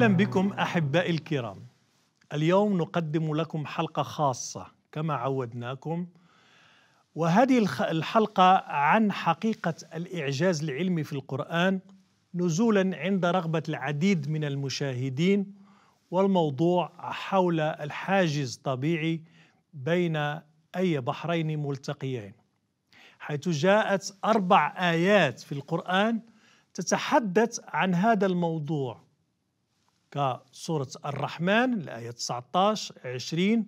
اهلا بكم احبائي الكرام. اليوم نقدم لكم حلقه خاصه كما عودناكم وهذه الحلقه عن حقيقه الاعجاز العلمي في القران نزولا عند رغبه العديد من المشاهدين والموضوع حول الحاجز الطبيعي بين اي بحرين ملتقيين. حيث جاءت اربع ايات في القران تتحدث عن هذا الموضوع كسورة الرحمن الآية 19 20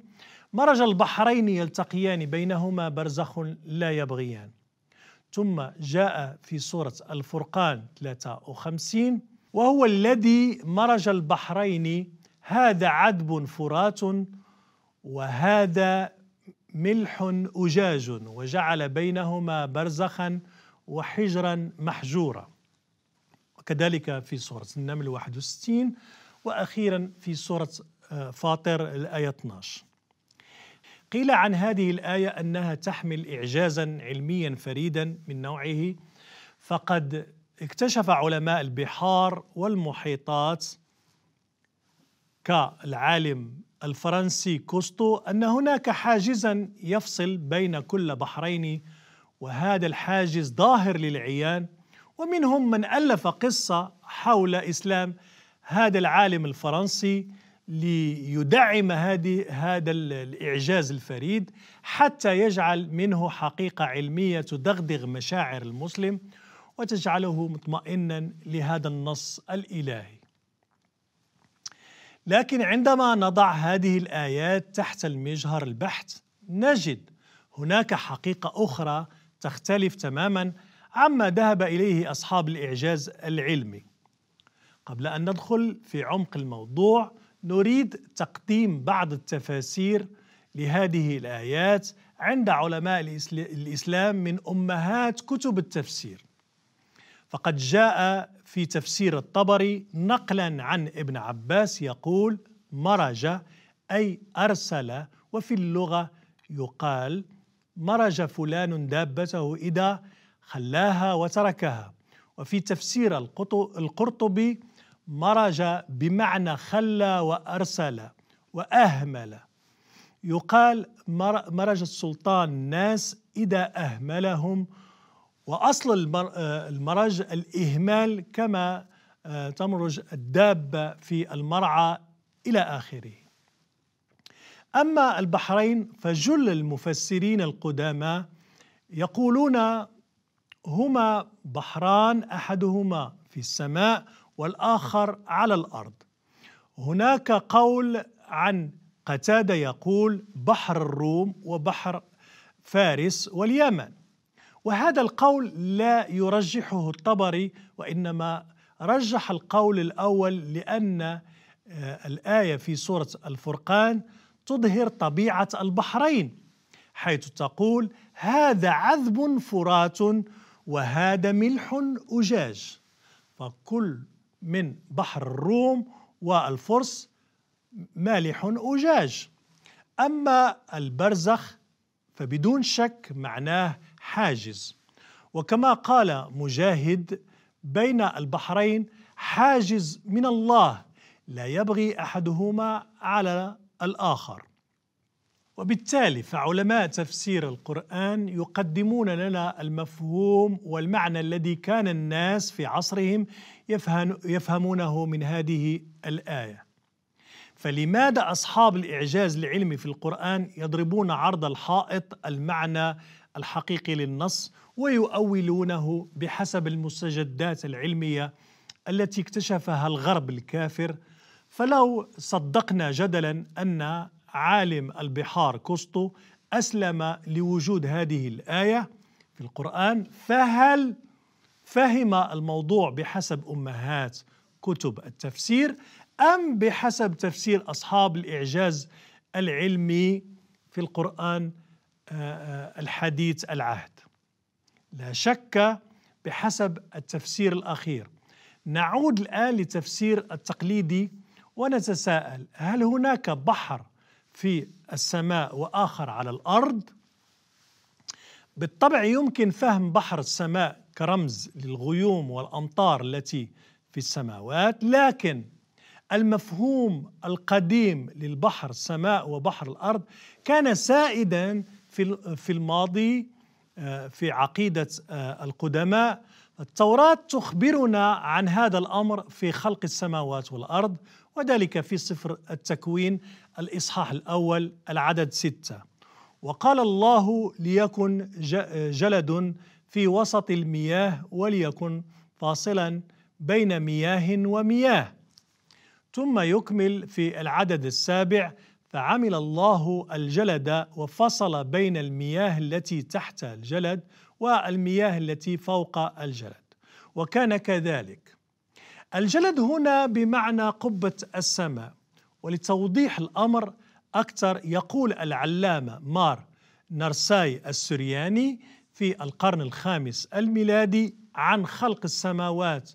مرج البحرين يلتقيان بينهما برزخ لا يبغيان ثم جاء في سورة الفرقان 53 وهو الذي مرج البحرين هذا عذب فرات وهذا ملح أجاج وجعل بينهما برزخا وحجرا محجورا وكذلك في سورة النمل 61 وأخيرا في سورة آه، فاطر الآية 12 قيل عن هذه الآية أنها تحمل إعجازا علميا فريدا من نوعه فقد اكتشف علماء البحار والمحيطات كالعالم الفرنسي كوستو أن هناك حاجزا يفصل بين كل بحرين وهذا الحاجز ظاهر للعيان ومنهم من ألف قصة حول إسلام هذا العالم الفرنسي ليدعم هذه هذا الإعجاز الفريد حتى يجعل منه حقيقة علمية تدغدغ مشاعر المسلم وتجعله مطمئنا لهذا النص الإلهي لكن عندما نضع هذه الآيات تحت المجهر البحث نجد هناك حقيقة أخرى تختلف تماما عما ذهب إليه أصحاب الإعجاز العلمي قبل أن ندخل في عمق الموضوع نريد تقديم بعض التفاسير لهذه الآيات عند علماء الإسلام من أمهات كتب التفسير فقد جاء في تفسير الطبري نقلا عن ابن عباس يقول مرج أي أرسل وفي اللغة يقال مرج فلان دابته إذا خلاها وتركها وفي تفسير القرطبي مرج بمعنى خلى وأرسل وأهمل يقال مرج السلطان الناس إذا أهملهم وأصل المرج الإهمال كما آه، تمرج الدابة في المرعى إلى آخره أما البحرين فجل المفسرين القدامى يقولون هما بحران أحدهما في السماء والآخر على الأرض هناك قول عن قتادة يقول بحر الروم وبحر فارس واليمن وهذا القول لا يرجحه الطبري وإنما رجح القول الأول لأن آه، الآية في سورة الفرقان تظهر طبيعة البحرين حيث تقول هذا عذب فرات وهذا ملح أجاج فكل من بحر الروم والفرس مالح أجاج أما البرزخ فبدون شك معناه حاجز وكما قال مجاهد بين البحرين حاجز من الله لا يبغي أحدهما على الآخر وبالتالي فعلماء تفسير القرآن يقدمون لنا المفهوم والمعنى الذي كان الناس في عصرهم يفهمونه من هذه الآية فلماذا أصحاب الإعجاز العلمي في القرآن يضربون عرض الحائط المعنى الحقيقي للنص ويؤولونه بحسب المستجدات العلمية التي اكتشفها الغرب الكافر فلو صدقنا جدلا أن عالم البحار كوستو أسلم لوجود هذه الآية في القرآن فهل فهم الموضوع بحسب أمهات كتب التفسير أم بحسب تفسير أصحاب الإعجاز العلمي في القرآن آه، آه، الحديث العهد لا شك بحسب التفسير الأخير نعود الآن لتفسير التقليدي ونتساءل هل هناك بحر في السماء واخر على الارض بالطبع يمكن فهم بحر السماء كرمز للغيوم والامطار التي في السماوات لكن المفهوم القديم للبحر السماء وبحر الارض كان سائدا في في الماضي آه، في عقيده آه، القدماء التوراه تخبرنا عن هذا الامر في خلق السماوات والارض وذلك في سفر التكوين الإصحاح الأول العدد ستة وقال الله ليكن جلد في وسط المياه وليكن فاصلا بين مياه ومياه ثم يكمل في العدد السابع فعمل الله الجلد وفصل بين المياه التي تحت الجلد والمياه التي فوق الجلد وكان كذلك الجلد هنا بمعنى قبة السماء ولتوضيح الأمر أكثر يقول العلامة مار نرساي السرياني في القرن الخامس الميلادي عن خلق السماوات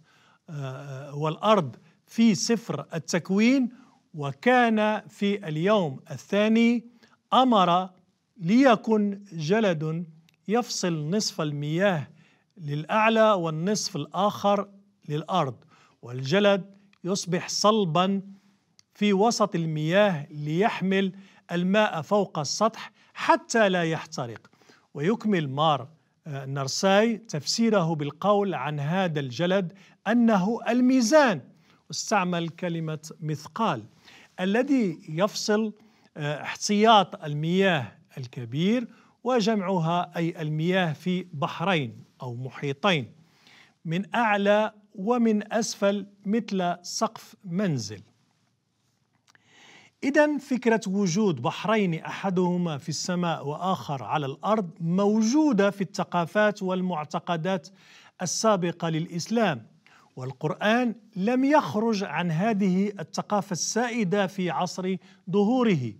آه، والأرض في سفر التكوين وكان في اليوم الثاني أمر ليكن جلد يفصل نصف المياه للأعلى والنصف الآخر للأرض والجلد يصبح صلبا في وسط المياه ليحمل الماء فوق السطح حتى لا يحترق ويكمل مار آه، نرساي تفسيره بالقول عن هذا الجلد انه الميزان استعمل كلمه مثقال الذي يفصل آه، احتياط المياه الكبير وجمعها اي المياه في بحرين او محيطين من أعلى ومن أسفل مثل سقف منزل إذا فكرة وجود بحرين أحدهما في السماء وآخر على الأرض موجودة في الثقافات والمعتقدات السابقة للإسلام والقرآن لم يخرج عن هذه الثقافة السائدة في عصر ظهوره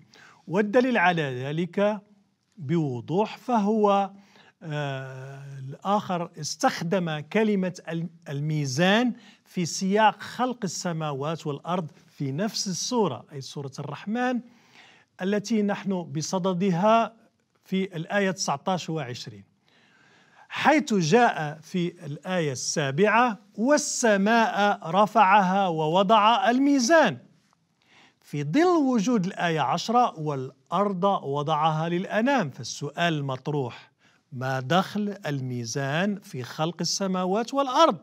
والدليل على ذلك بوضوح فهو آه، الآخر استخدم كلمة الميزان في سياق خلق السماوات والأرض في نفس السورة أي سورة الرحمن التي نحن بصددها في الآية 19 و 20 حيث جاء في الآية السابعة والسماء رفعها ووضع الميزان في ظل وجود الآية عشرة والأرض وضعها للأنام فالسؤال المطروح ما دخل الميزان في خلق السماوات والارض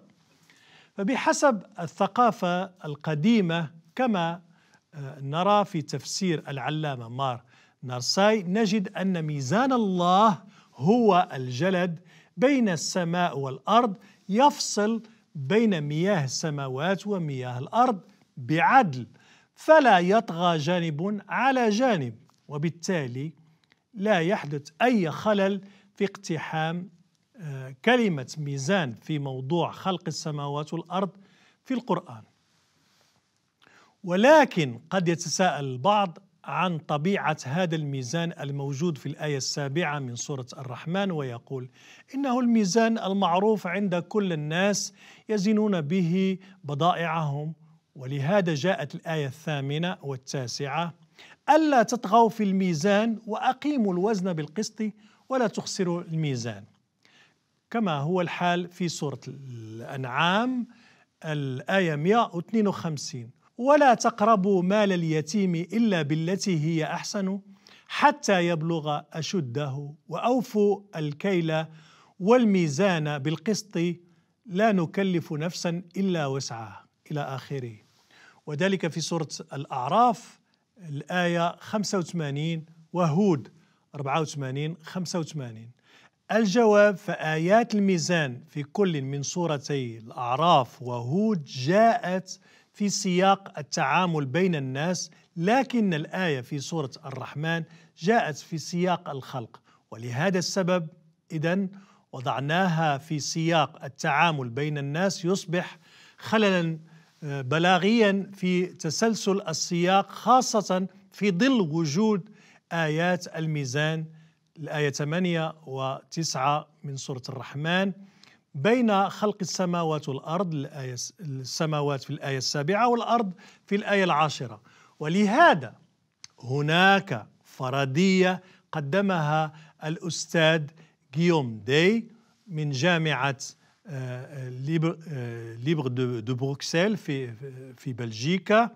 فبحسب الثقافه القديمه كما آه، نرى في تفسير العلامه مار نرساي نجد ان ميزان الله هو الجلد بين السماء والارض يفصل بين مياه السماوات ومياه الارض بعدل فلا يطغى جانب على جانب وبالتالي لا يحدث اي خلل في اقتحام آه، كلمة ميزان في موضوع خلق السماوات والأرض في القرآن ولكن قد يتساءل البعض عن طبيعة هذا الميزان الموجود في الآية السابعة من سورة الرحمن ويقول إنه الميزان المعروف عند كل الناس يزنون به بضائعهم ولهذا جاءت الآية الثامنة والتاسعة ألا تطغوا في الميزان وأقيموا الوزن بالقسط ولا تخسر الميزان كما هو الحال في سورة الأنعام الآية 152 ولا تقربوا مال اليتيم إلا بالتي هي أحسن حتى يبلغ أشده وأوفوا الكيل والميزان بالقسط لا نكلف نفسا إلا وسعها إلى آخره وذلك في سورة الأعراف الآية 85 وهود 84 85 الجواب فآيات الميزان في كل من سورتي الأعراف وهود جاءت في سياق التعامل بين الناس لكن الآية في سورة الرحمن جاءت في سياق الخلق ولهذا السبب إذا وضعناها في سياق التعامل بين الناس يصبح خللا آه، بلاغيا في تسلسل السياق خاصة في ظل وجود آيات الميزان الآية 8 و9 من سورة الرحمن بين خلق السماوات والأرض الآية السماوات في الآية السابعة والأرض في الآية العاشرة ولهذا هناك فرضية قدمها الأستاذ غيوم دي من جامعة آه، آه، آه، ليبر دو بروكسل في في بلجيكا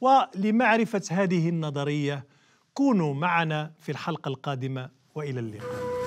ولمعرفة هذه النظرية كونوا معنا في الحلقة القادمة وإلى اللقاء